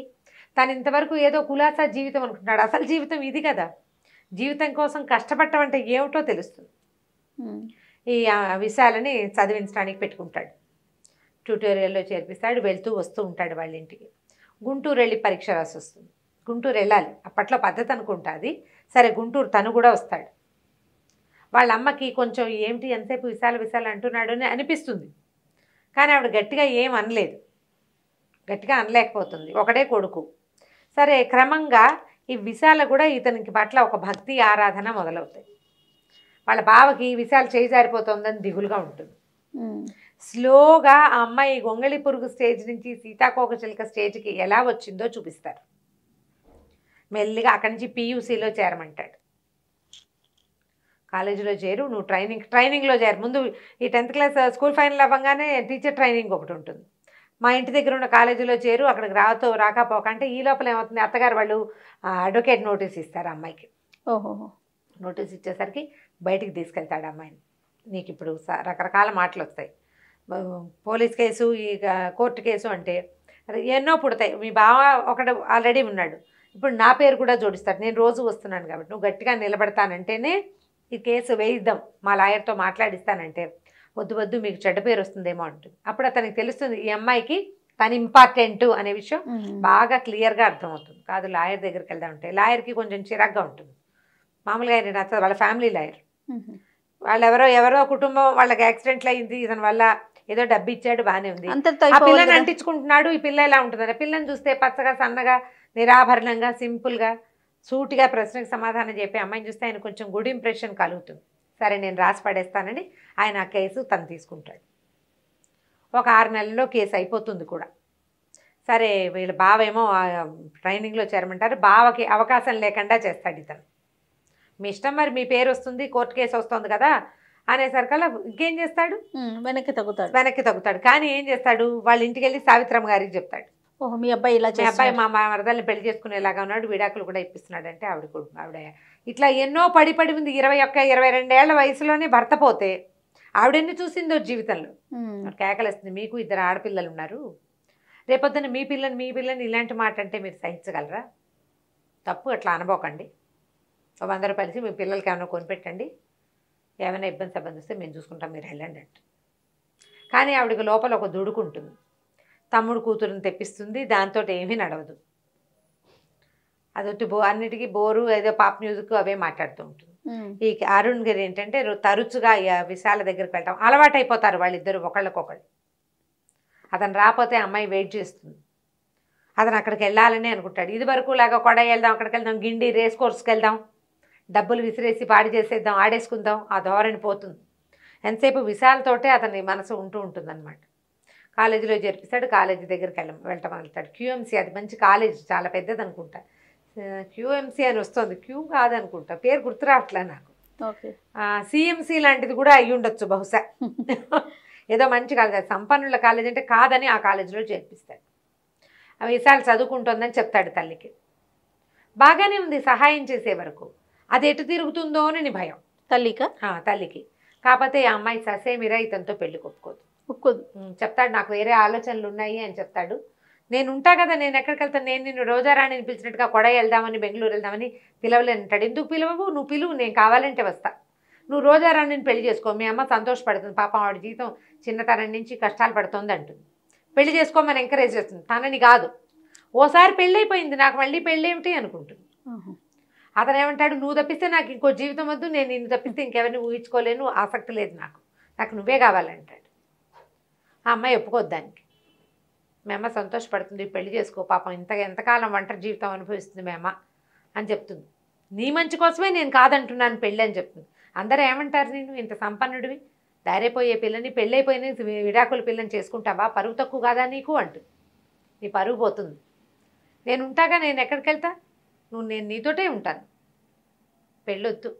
తను ఇంతవరకు ఏదో కులాసా జీవితం అనుకుంటున్నాడు అసలు జీవితం ఇది కదా జీవితం కోసం కష్టపడటం అంటే ఏమిటో తెలుస్తుంది ఈ విషయాలని చదివించడానికి పెట్టుకుంటాడు ట్యూటోరియల్లో చేర్పిస్తాడు వెళ్తూ వస్తూ ఉంటాడు వాళ్ళ ఇంటికి గుంటూరు వెళ్ళి పరీక్ష రాసి వస్తుంది గుంటూరు వెళ్ళాలి అప్పట్లో పద్ధతి అనుకుంటుంది సరే గుంటూరు తను కూడా వస్తాడు వాళ్ళ అమ్మకి కొంచెం ఏమిటి ఎంతసేపు విశాల విశాల అంటున్నాడు అని అనిపిస్తుంది కానీ ఆవిడ గట్టిగా ఏం అనలేదు గట్టిగా అనలేకపోతుంది ఒకడే కొడుకు సరే క్రమంగా ఈ విశాల కూడా ఇతనికి పట్ల ఒక భక్తి ఆరాధన మొదలవుతాయి వాళ్ళ బావకి విశాల చేయి జారిపోతుందని దిగులుగా ఉంటుంది స్లోగా ఆ అమ్మాయి గొంగళి పురుగు స్టేజ్ నుంచి సీతాకోక చిలుక స్టేజ్కి ఎలా వచ్చిందో చూపిస్తారు మెల్లిగా అక్కడి నుంచి పీయూసీలో చేరమంటాడు కాలేజీలో చేరు నువ్వు ట్రైనింగ్ ట్రైనింగ్లో చేరు ముందు ఈ టెన్త్ క్లాస్ స్కూల్ ఫైనల్ అవ్వగానే టీచర్ ట్రైనింగ్ ఒకటి ఉంటుంది మా ఇంటి దగ్గర ఉన్న కాలేజీలో చేరు అక్కడికి రాతో రాకపోకంటే ఈ లోపల ఏమవుతుంది అత్తగారు వాళ్ళు అడ్వకేట్ నోటీస్ ఇస్తారు అమ్మాయికి ఓహో నోటీస్ ఇచ్చేసరికి బయటికి తీసుకెళ్తాడు అమ్మాయిని నీకు ఇప్పుడు రకరకాల మాటలు వస్తాయి పోలీస్ కేసు ఈ కోర్టు కేసు అంటే ఎన్నో పుడతాయి మీ బావ ఒకడు ఆల్రెడీ ఉన్నాడు ఇప్పుడు నా పేరు కూడా జోడిస్తాడు నేను రోజు వస్తున్నాను కాబట్టి నువ్వు గట్టిగా నిలబడతానంటేనే ఈ కేసు వేయిద్దాం మా లాయర్తో మాట్లాడిస్తానంటే వద్దు వద్దు మీకు చెడ్డ పేరు వస్తుందేమో అంటుంది అప్పుడు అతనికి తెలుస్తుంది ఈ అమ్మాయికి తను ఇంపార్టెంట్ అనే విషయం బాగా క్లియర్గా అర్థమవుతుంది కాదు లాయర్ దగ్గరికి వెళ్దాం ఉంటే లాయర్కి కొంచెం చిరాగ్గా ఉంటుంది మామూలుగా ఆయన నచ్చదు వాళ్ళ ఫ్యామిలీ లాయర్ వాళ్ళు ఎవరో ఎవరో కుటుంబం వాళ్ళకి యాక్సిడెంట్లు అయింది ఇతని వల్ల ఏదో డబ్బు ఇచ్చాడు బాగానే ఉంది పిల్లని అంటించుకుంటున్నాడు ఈ పిల్ల ఎలా ఉంటుంది పిల్లని చూస్తే పచ్చగా సన్నగా నిరాభరణంగా సింపుల్గా సూటిగా ప్రశ్నకు సమాధానం చెప్పే అమ్మాయిని చూస్తే ఆయన కొంచెం గుడ్ ఇంప్రెషన్ కలుగుతుంది సరే నేను రాసి పడేస్తానని ఆయన ఆ కేసు తను తీసుకుంటాడు ఒక ఆరు నెలల్లో కేసు అయిపోతుంది కూడా సరే వీళ్ళ బావేమో ట్రైనింగ్లో చేరమంటారు బావకి అవకాశం లేకుండా చేస్తాడు ఇతను మీ ఇష్టం మరి మీ పేరు వస్తుంది కోర్టు కేసు వస్తుంది కదా అనేసరికల్లా ఇంకేం చేస్తాడు వెనక్కి తగ్గుతాడు వెనక్కి తగ్గుతాడు కానీ ఏం చేస్తాడు వాళ్ళ ఇంటికి వెళ్ళి సావిత్రమ్మ గారికి చెప్తాడు ఓహో మీ అబ్బాయి ఇలా అబ్బాయి మా మరదల్ని పెళ్లి చేసుకునేలాగా ఉన్నాడు విడాకులు కూడా ఇప్పిస్తున్నాడు అంటే ఆవిడ ఆవిడ ఇట్లా ఎన్నో పడి పడి ఉంది ఇరవై ఒక్క ఇరవై రెండేళ్ల వయసులోనే భర్త పోతే ఆవిడెన్ని చూసిందో జీవితంలో కేకలేస్తుంది మీకు ఇద్దరు ఆడపిల్లలు ఉన్నారు రేపొద్దున మీ పిల్లని మీ పిల్లని ఇలాంటి మాట అంటే మీరు సహించగలరా తప్పు అట్లా అనబోకండి వంద రూపాయలు ఇచ్చి మీ పిల్లలకి ఏమైనా కొనిపెట్టండి ఏమైనా ఇబ్బంది సబ్బంది వస్తే మేము చూసుకుంటాం మీరు వెళ్ళండి అంట కానీ ఆవిడకి లోపల ఒక దుడుకుంటుంది తమ్ముడు కూతురుని తెప్పిస్తుంది దాంతో ఏమీ నడవదు అదొట్టి బో అన్నిటికీ బోరు ఏదో పాప్ మ్యూజిక్ అవే మాట్లాడుతూ ఉంటుంది ఈ అరుణ్ గారు ఏంటంటే తరచుగా విశాల దగ్గరికి వెళ్ళటం అలవాటైపోతారు వాళ్ళిద్దరు ఒకళ్ళకొకళ్ళు అతను రాకపోతే అమ్మాయి వెయిట్ చేస్తుంది అతను అక్కడికి వెళ్ళాలని అనుకుంటాడు ఇది వరకు లాగా కొడ వెళ్దాం అక్కడికి వెళ్దాం గిండి రేస్ కోర్స్కి వెళ్దాం డబ్బులు విసిరేసి పాడి చేసేద్దాం ఆడేసుకుందాం ఆ ధోరణి పోతుంది ఎంతసేపు విశాలతోటే అతని మనసు ఉంటూ ఉంటుందన్నమాట కాలేజీలో చేర్పిస్తాడు కాలేజీ దగ్గరికి వెళ్ళ వెళ్ళటం వెళ్తాడు క్యూఎంసీ అది మంచి కాలేజ్ చాలా పెద్దది అనుకుంటా క్యూఎంసీ అని వస్తుంది క్యూ కాదనుకుంటా పేరు గుర్తు రావట్లే నాకు సిఎంసీ లాంటిది కూడా అయ్యి ఉండొచ్చు బహుశా <laughs> ఏదో మంచి కాలేజ్ సంపన్నుల కాలేజ్ అంటే కాదని ఆ కాలేజీలో చేర్పిస్తాడు అవి ఈసారి చదువుకుంటుందని చెప్తాడు తల్లికి బాగానే ఉంది సహాయం చేసే వరకు అది ఎటు తిరుగుతుందో అని భయం తల్లిక తల్లికి కాకపోతే ఈ అమ్మాయి ససేమిరా ఇతనితో పెళ్లి కొప్పుకోదు ఒప్పుకోదు చెప్తాడు నాకు వేరే ఆలోచనలు ఉన్నాయి అని చెప్తాడు నేను ఉంటా కదా నేను ఎక్కడికి వెళ్తాను నేను నిన్ను రోజారాణిని పిలిచినట్టుగా కొడై వెళ్దామని బెంగళూరు వెళ్దామని అంటాడు ఎందుకు పిలవవు నువ్వు పిలువు నేను కావాలంటే వస్తా నువ్వు రోజారాణిని పెళ్లి చేసుకో మీ అమ్మ సంతోషపడుతుంది పాపం ఆవిడ జీవితం చిన్నతనం నుంచి కష్టాలు పడుతుంది అంటుంది పెళ్లి చేసుకోమని ఎంకరేజ్ చేస్తుంది తనని కాదు ఓసారి పెళ్ళైపోయింది నాకు మళ్ళీ పెళ్ళేమిటి అనుకుంటుంది అతను ఏమంటాడు నువ్వు తప్పిస్తే నాకు ఇంకో జీవితం వద్దు నేను నిన్ను తప్పిస్తే ఇంకెవరిని ఊహించుకోలేను ఆసక్తి లేదు నాకు నాకు నువ్వే కావాలంటాడు ఆ అమ్మాయి ఒప్పుకోద్దు దానికి మేమ సంతోషపడుతుంది పెళ్లి చేసుకో పాపం ఇంత ఎంతకాలం ఒంటరి జీవితం అనుభవిస్తుంది మేమ అని చెప్తుంది నీ మంచి కోసమే నేను కాదంటున్నాను పెళ్ళి అని చెప్తుంది అందరూ ఏమంటారు నేను ఇంత సంపన్నుడివి దారైపోయే పిల్లని పెళ్ళైపోయిన విడాకుల పిల్లని చేసుకుంటావా పరువు తక్కువ కాదా నీకు అంటుంది నీ పరువు పోతుంది నేను ఉంటాగా నేను ఎక్కడికి వెళ్తా నువ్వు నేను నీతోటే ఉంటాను పెళ్ళొద్దు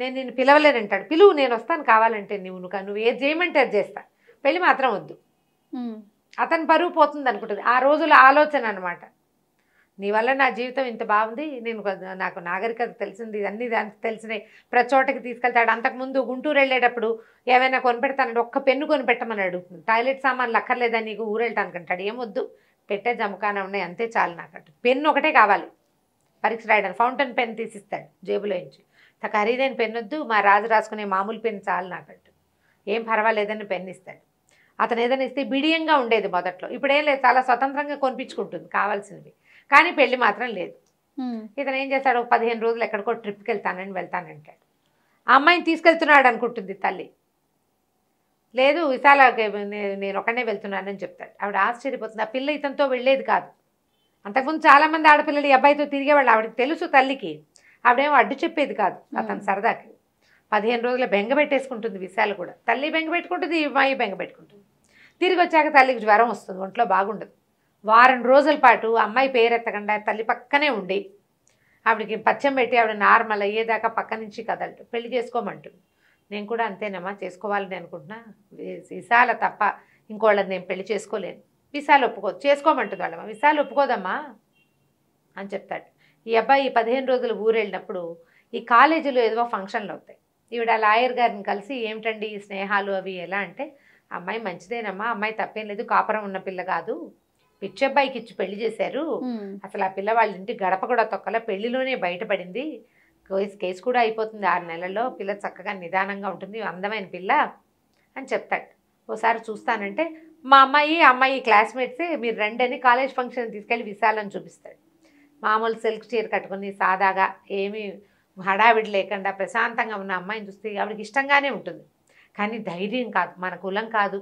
నేను నిన్ను పిలవలేనంటాడు పిలువు నేను వస్తాను కావాలంటే నువ్వు నువ్వు నువ్వు ఏది చేయమంటే అది చేస్తా పెళ్ళి మాత్రం వద్దు అతని పరువు పోతుంది అనుకుంటుంది ఆ రోజుల ఆలోచన అనమాట నీ వల్ల నా జీవితం ఇంత బాగుంది నేను నాకు నాగరికత తెలిసింది అన్ని దానికి తెలిసినాయి ప్రతి చోటకి తీసుకెళ్తాడు అంతకుముందు గుంటూరు వెళ్ళేటప్పుడు ఏమైనా కొనిపెడతానంటే ఒక్క పెన్ను కొనిపెట్టమని అడుగుతుంది టాయిలెట్ సామాన్లు అక్కర్లేదని నీకు ఊరు అంటాడు ఏమొద్దు పెట్టే జమకాన ఉన్నాయి అంతే చాలు నాకు పెన్ను ఒకటే కావాలి పరీక్ష రాయడానికి ఫౌంటైన్ పెన్ తీసిస్తాడు జేబులో నుంచి నాకు ఖరీదైన పెన్నొద్దు మా రాజు రాసుకునే మామూలు పెన్ను చాలు నాకట్టు ఏం పర్వాలేదని పెన్ ఇస్తాడు అతను ఏదైనా ఇస్తే బిడియంగా ఉండేది మొదట్లో ఇప్పుడేం లేదు చాలా స్వతంత్రంగా కొనిపించుకుంటుంది కావాల్సినవి కానీ పెళ్లి మాత్రం లేదు ఇతను ఏం చేస్తాడు పదిహేను రోజులు ఎక్కడికో ట్రిప్కి వెళ్తానని వెళ్తానంటాడు ఆ అమ్మాయిని తీసుకెళ్తున్నాడు అనుకుంటుంది తల్లి లేదు విశాల నేను ఒకనే వెళ్తున్నానని చెప్తాడు ఆవిడ ఆశ్చర్యపోతుంది ఆ పిల్ల ఇతనితో వెళ్ళేది కాదు అంతకుముందు చాలామంది ఆడపిల్లలు ఈ అబ్బాయితో తిరిగేవాళ్ళు ఆవిడకి తెలుసు తల్లికి ఆవిడేమో అడ్డు చెప్పేది కాదు అతను సరదాకి పదిహేను రోజుల బెంగ పెట్టేసుకుంటుంది విశాల కూడా తల్లి బెంగ పెట్టుకుంటుంది అమ్మాయి బెంగ పెట్టుకుంటుంది తిరిగి వచ్చాక తల్లికి జ్వరం వస్తుంది ఒంట్లో బాగుండదు వారం రోజుల పాటు అమ్మాయి పేరెత్తకుండా తల్లి పక్కనే ఉండి ఆవిడకి పచ్చం పెట్టి ఆవిడ నార్మల్ అయ్యేదాకా పక్క నుంచి కదలటం పెళ్లి చేసుకోమంటుంది నేను కూడా అంతేనమ్మా చేసుకోవాలని అనుకుంటున్నా విశాల తప్ప ఇంకోళ్ళని నేను పెళ్లి చేసుకోలేను విశాల ఒప్పుకో చేసుకోమంటుంది వాళ్ళమ్మ విశాలు ఒప్పుకోదమ్మా అని చెప్తాడు ఈ అబ్బాయి పదిహేను రోజులు ఊరెళ్ళినప్పుడు ఈ కాలేజీలో ఏదో ఫంక్షన్లు అవుతాయి ఈవిడ లాయర్ గారిని కలిసి ఏమిటండి ఈ స్నేహాలు అవి ఎలా అంటే అమ్మాయి మంచిదేనమ్మా అమ్మాయి తప్పేం లేదు కాపురం ఉన్న పిల్ల కాదు పిచ్చి అబ్బాయికి ఇచ్చి పెళ్లి చేశారు అసలు ఆ పిల్ల వాళ్ళ ఇంటి గడప కూడా తొక్కల పెళ్లిలోనే బయటపడింది కేసు కేసు కూడా అయిపోతుంది ఆరు నెలల్లో పిల్ల చక్కగా నిదానంగా ఉంటుంది అందమైన పిల్ల అని చెప్తాడు ఓసారి చూస్తానంటే మా అమ్మాయి అమ్మాయి క్లాస్మేట్సే మీరు రండి అని కాలేజ్ ఫంక్షన్ తీసుకెళ్ళి విశాలని చూపిస్తాడు మామూలు సిల్క్ చీర కట్టుకుని సాదాగా ఏమీ హడావిడి లేకుండా ప్రశాంతంగా ఉన్న అమ్మాయిని చూస్తే ఆవిడకి ఇష్టంగానే ఉంటుంది కానీ ధైర్యం కాదు మన కులం కాదు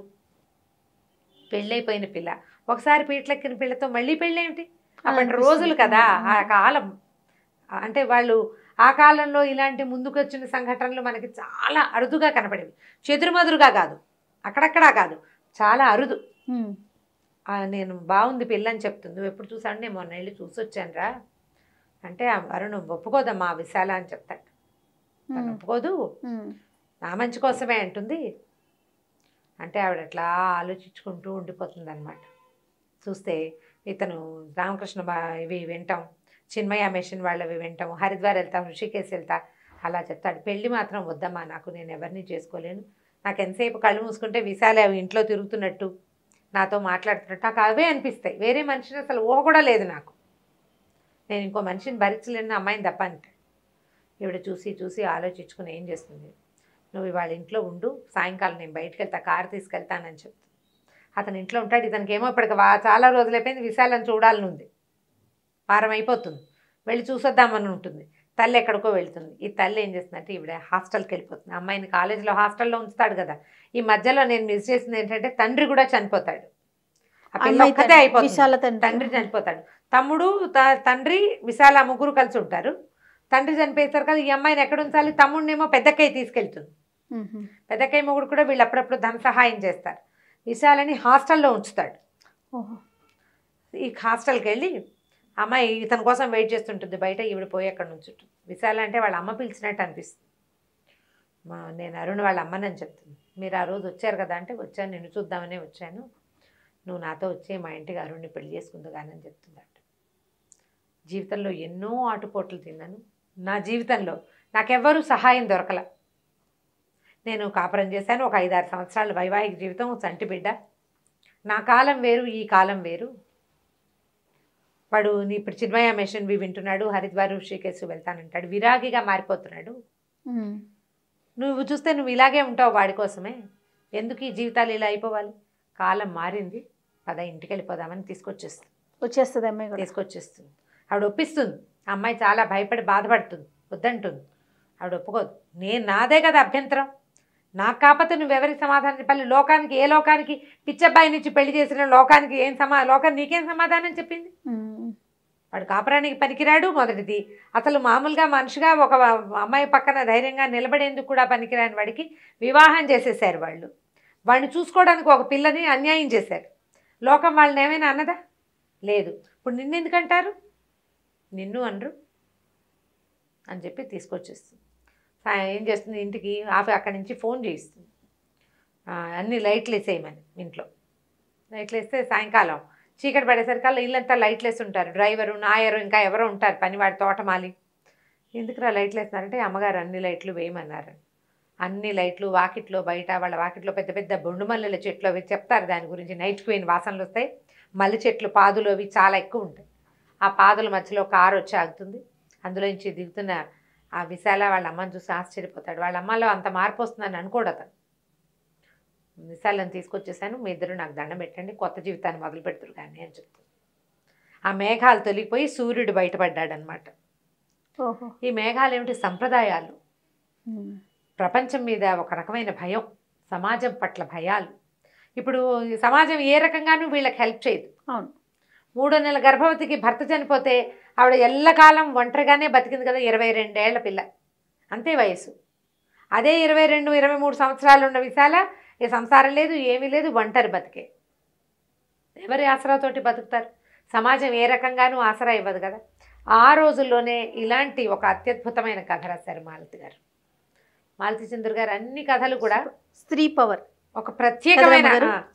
పెళ్ళైపోయిన పిల్ల ఒకసారి పీట్లెక్కిన పిల్లతో మళ్ళీ పెళ్ళేమిటి అప్పటి రోజులు కదా ఆ కాలం అంటే వాళ్ళు ఆ కాలంలో ఇలాంటి ముందుకొచ్చిన సంఘటనలు మనకి చాలా అరుదుగా కనపడేవి చెదురుమదురుగా కాదు అక్కడక్కడా కాదు చాలా అరుదు నేను బాగుంది పిల్ల అని చెప్తుంది నువ్వు ఎప్పుడు చూసాను నేను మొన్న వెళ్ళి వచ్చాను రా అంటే అరుణ్ ఒప్పుకోదమ్మా విశాల అని చెప్తాడు ఒప్పుకోదు నా మంచి కోసమే అంటుంది అంటే ఆవిడ అట్లా ఆలోచించుకుంటూ ఉండిపోతుంది అనమాట చూస్తే ఇతను రామకృష్ణ బా ఇవి వింటాం చిన్మయ మిషన్ వాళ్ళవి వింటాం హరిద్వార్ వెళ్తాం ఋషికేశ్ వెళ్తా అలా చెప్తాడు పెళ్ళి మాత్రం వద్దమ్మా నాకు నేను ఎవరిని చేసుకోలేను నాకు ఎంతసేపు కళ్ళు మూసుకుంటే విశాలే ఇంట్లో తిరుగుతున్నట్టు నాతో మాట్లాడుతున్నట్టు నాకు అవే అనిపిస్తాయి వేరే మనిషిని అసలు ఊహ కూడా లేదు నాకు నేను ఇంకో మనిషిని భరించలేని అమ్మాయిని తప్ప అంటే ఈవిడ చూసి చూసి ఆలోచించుకుని ఏం చేస్తుంది నువ్వు ఇవాళ ఇంట్లో ఉండు సాయంకాలం నేను బయటకు వెళ్తా కారు తీసుకెళ్తానని చెప్తా అతను ఇంట్లో ఉంటాడు ఇతనికి ఏమో ఇప్పటికి చాలా రోజులైపోయింది విశాలని చూడాలని ఉంది వారం అయిపోతుంది వెళ్ళి చూసొద్దామని ఉంటుంది తల్లి ఎక్కడికో వెళ్తుంది ఈ తల్లి ఏం చేస్తుందంటే ఈవిడ హాస్టల్కి వెళ్ళిపోతుంది అమ్మాయిని కాలేజీలో హాస్టల్లో ఉంచుతాడు కదా ఈ మధ్యలో నేను మిస్ చేసింది ఏంటంటే తండ్రి కూడా చనిపోతాడు ఒక్కతే అయిపోతుంది తండ్రి చనిపోతాడు తమ్ముడు తండ్రి విశాల ముగ్గురు కలిసి ఉంటారు తండ్రి చనిపోయేస్తారు కదా ఈ అమ్మాయిని ఎక్కడ ఉంచాలి తమ్ముడినేమో పెద్దకాయ తీసుకెళ్తుంది పెద్దకాయ మొగుడు కూడా వీళ్ళు అప్పుడప్పుడు ధన సహాయం చేస్తారు విశాలని హాస్టల్లో ఉంచుతాడు ఈ హాస్టల్కి వెళ్ళి అమ్మాయి ఇతని కోసం వెయిట్ చేస్తుంటుంది బయట ఈవిడ పోయి అక్కడ నుంచి విశాల అంటే వాళ్ళ అమ్మ పిలిచినట్టు అనిపిస్తుంది మా నేను అరుణ్ వాళ్ళ అమ్మనని చెప్తుంది మీరు ఆ రోజు వచ్చారు కదా అంటే వచ్చాను నిన్ను చూద్దామనే వచ్చాను నువ్వు నాతో వచ్చి మా ఇంటికి అరుణ్ని పెళ్లి చేసుకుందుగానని చెప్తుందట జీవితంలో ఎన్నో ఆటుపోట్లు తిన్నాను నా జీవితంలో నాకెవ్వరూ సహాయం దొరకల నేను కాపురం చేశాను ఒక ఐదారు సంవత్సరాలు వైవాహిక జీవితం చంటి బిడ్డ నా కాలం వేరు ఈ కాలం వేరు వాడు ఇప్పుడు చిన్మయ మిషన్ వి వింటున్నాడు హరిద్వార్ ఋషికేశ్ వెళ్తానంటాడు విరాగిగా మారిపోతున్నాడు నువ్వు చూస్తే నువ్వు ఇలాగే ఉంటావు వాడి కోసమే ఎందుకు ఈ జీవితాలు ఇలా అయిపోవాలి కాలం మారింది పద ఇంటికి వెళ్ళిపోదామని తీసుకొచ్చేస్తుంది వచ్చేస్తుంది అమ్మాయి తీసుకొచ్చేస్తుంది ఆవిడ ఒప్పిస్తుంది ఆ అమ్మాయి చాలా భయపడి బాధపడుతుంది వద్దంటుంది ఆవిడ ఒప్పుకోదు నేను నాదే కదా అభ్యంతరం నాకు కాకపోతే నువ్వెవరికి సమాధానం చెప్పాలి లోకానికి ఏ లోకానికి పిచ్చబ్బాయి నుంచి పెళ్లి చేసిన లోకానికి ఏం సమా లోకం నీకేం సమాధానం చెప్పింది వాడు కాపురానికి పనికిరాడు మొదటిది అసలు మామూలుగా మనిషిగా ఒక అమ్మాయి పక్కన ధైర్యంగా నిలబడేందుకు కూడా పనికిరాని వాడికి వివాహం చేసేసారు వాళ్ళు వాడిని చూసుకోవడానికి ఒక పిల్లని అన్యాయం చేశారు లోకం వాళ్ళని ఏమైనా అన్నదా లేదు ఇప్పుడు నిన్ను ఎందుకంటారు నిన్ను అనరు అని చెప్పి తీసుకొచ్చేస్తుంది ఏం చేస్తుంది ఇంటికి ఆఫీ అక్కడి నుంచి ఫోన్ చేయిస్తుంది అన్ని లైట్లు వేసేయమని ఇంట్లో లైట్లు వేస్తే సాయంకాలం చీకటి పడేసరికి ఇల్లంతా వేసి ఉంటారు డ్రైవరు నాయరు ఇంకా ఎవరో ఉంటారు పనివాడు తోటమాలి ఎందుకురా లైట్లు వేస్తున్నారంటే అమ్మగారు అన్ని లైట్లు వేయమన్నారు అన్ని లైట్లు వాకిట్లో బయట వాళ్ళ వాకిట్లో పెద్ద పెద్ద బొండుమల్లెల చెట్లు అవి చెప్తారు దాని గురించి నైట్ క్వీన్ వాసనలు వస్తాయి మల్లె చెట్లు పాదులు అవి చాలా ఎక్కువ ఉంటాయి ఆ పాదుల మధ్యలో కారు వచ్చి ఆగుతుంది అందులోంచి దిగుతున్న ఆ విశాల వాళ్ళ అమ్మని చూసి ఆశ్చర్యపోతాడు వాళ్ళ అమ్మలో అంత మార్పు వస్తుందని అనుకోడు అతను విశాలను తీసుకొచ్చేసాను మీ ఇద్దరు నాకు దండం పెట్టండి కొత్త జీవితాన్ని మొదలు పెడుతురు కానీ అని చెప్తుంది ఆ మేఘాలు తొలిగిపోయి సూర్యుడు బయటపడ్డాడనమాట ఈ మేఘాలు ఏమిటి సంప్రదాయాలు ప్రపంచం మీద ఒక రకమైన భయం సమాజం పట్ల భయాలు ఇప్పుడు సమాజం ఏ రకంగానూ వీళ్ళకి హెల్ప్ చేయదు అవును మూడో నెలల గర్భవతికి భర్త చనిపోతే ఆవిడ ఎల్లకాలం ఒంటరిగానే బతికింది కదా ఇరవై రెండేళ్ల పిల్ల అంతే వయసు అదే ఇరవై రెండు ఇరవై మూడు సంవత్సరాలు ఉన్న విశాల ఏ సంసారం లేదు ఏమీ లేదు ఒంటరి బతికే ఎవరి ఆసరాతోటి బతుకుతారు సమాజం ఏ రకంగానూ ఆసరా ఇవ్వదు కదా ఆ రోజుల్లోనే ఇలాంటి ఒక అత్యద్భుతమైన కథ రాశారు మాలతి గారు మాలతి చంద్ర గారు అన్ని కథలు కూడా స్త్రీ పవర్ ఒక ప్రత్యేకమైన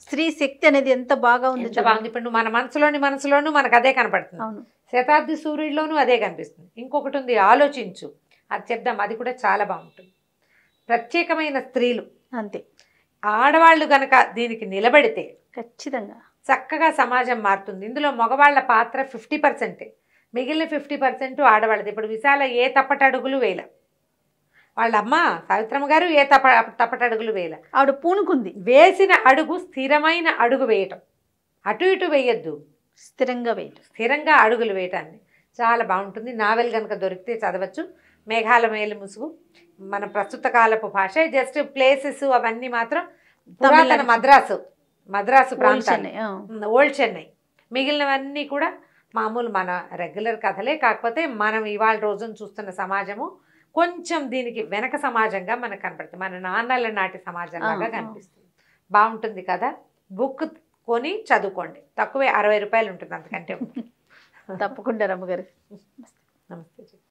స్త్రీ శక్తి అనేది ఎంత బాగా ఉంది బాగుంది ఇప్పుడు మన మనసులోని మనసులోనూ మనకు అదే కనపడుతుంది శతాబ్ది సూర్యుడిలోనూ అదే కనిపిస్తుంది ఇంకొకటి ఉంది ఆలోచించు అది చెప్దాం అది కూడా చాలా బాగుంటుంది ప్రత్యేకమైన స్త్రీలు అంతే ఆడవాళ్ళు కనుక దీనికి నిలబడితే ఖచ్చితంగా చక్కగా సమాజం మారుతుంది ఇందులో మగవాళ్ల పాత్ర ఫిఫ్టీ పర్సెంటే మిగిలిన ఫిఫ్టీ పర్సెంట్ ఆడవాళ్ళది ఇప్పుడు విశాల ఏ తప్పటడుగులు వేల వాళ్ళమ్మ సావిత్రమ్మ గారు ఏ తప్ప తప్పటడుగులు వేల ఆవిడ పూనుకుంది వేసిన అడుగు స్థిరమైన అడుగు వేయటం అటు ఇటు వేయద్దు స్థిరంగా వేయటం స్థిరంగా అడుగులు వేయటాన్ని చాలా బాగుంటుంది నావెల్ కనుక దొరికితే చదవచ్చు మేఘాల మేలు ముసుగు మన ప్రస్తుత కాలపు భాష జస్ట్ ప్లేసెస్ అవన్నీ మాత్రం పురాతన మద్రాసు మద్రాసు ప్రాంతాన్ని ఓల్డ్ చెన్నై మిగిలినవన్నీ కూడా మామూలు మన రెగ్యులర్ కథలే కాకపోతే మనం ఇవాళ రోజున చూస్తున్న సమాజము కొంచెం దీనికి వెనక సమాజంగా మనకు కనపడుతుంది మన నాన్నల నాటి సమాజంగా కనిపిస్తుంది బాగుంటుంది కదా బుక్ కొని చదువుకోండి తక్కువే అరవై రూపాయలు ఉంటుంది అంతకంటే <laughs> తప్పకుండా రమ్మగారు నమస్తే